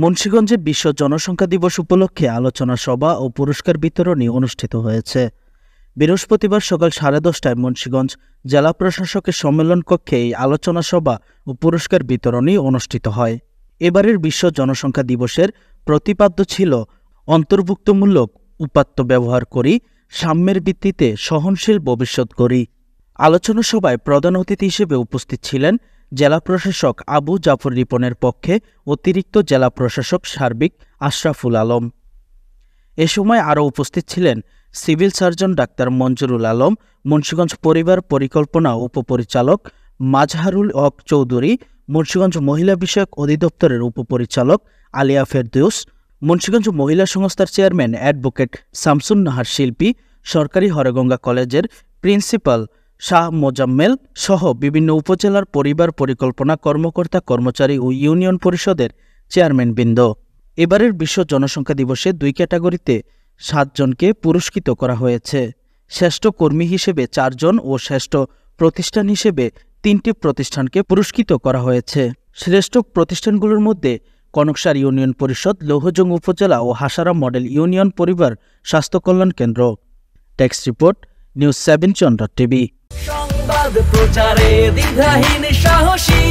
মুন্সীগঞ্জে বিশ্ব জনসংখ্যা দিবস উপলক্ষে আলোচনা সভা ও পুরস্কার বিতরণী অনুষ্ঠিত হয়েছে বৃহস্পতিবার সকাল সাড়ে দশটায় মুন্সীগঞ্জ জেলা প্রশাসকের সম্মেলন কক্ষে এই আলোচনা সভা ও পুরস্কার বিতরণী অনুষ্ঠিত হয় এবারের বিশ্ব জনসংখ্যা দিবসের প্রতিপাদ্য ছিল অন্তর্ভুক্তমূলক উপাত্ত ব্যবহার করি সাম্যের ভিত্তিতে সহনশীল ভবিষ্যৎ করি আলোচনা সভায় প্রধান অতিথি হিসেবে উপস্থিত ছিলেন জেলা প্রশাসক আবু জাফর রিপনের পক্ষে অতিরিক্ত জেলা প্রশাসক সার্বিক আশরাফুল আলম এ সময় আরও উপস্থিত ছিলেন civil surgeon doctor Manjurul Alam Munshiganj পরিবার পরিকল্পনা উপপরিচালক মাজহারুল হক চৌধুরী মুন্সীগঞ্জ মহিলা বিষয়ক অধিদপ্তরের উপপরিচালক আলিয়া ফেরদৌস মুন্সীগঞ্জ মহিলা সংস্থার চেয়ারম্যান অ্যাডভোকেট শামসুন নাহার শিল্পী সরকারি হরগঙ্গা কলেজের প্রিন্সিপাল শাহ মোজাম্মেল সহ বিভিন্ন উপজেলার পরিবার পরিকল্পনা কর্মকর্তা কর্মচারী ও ইউনিয়ন পরিষদের চেয়ারম্যান বৃন্দ এবারের বিশ্ব জনসংখ্যা দিবসে দুই ক্যাটাগরিতে সাতজনকে পুরস্কৃত করা হয়েছে শ্রেষ্ঠ কর্মী হিসেবে চারজন ও শ্রেষ্ঠ প্রতিষ্ঠান হিসেবে তিনটি প্রতিষ্ঠানকে পুরস্কৃত করা হয়েছে শ্রেষ্ঠ প্রতিষ্ঠানগুলোর মধ্যে কনকসার ইউনিয়ন পরিষদ লৌহজং উপজেলা ও হাসারা মডেল ইউনিয়ন পরিবার স্বাস্থ্য কল্যাণ কেন্দ্র text report news seven Chandra TV বাদ প্রচারে দ্বিধাহীন সাহসী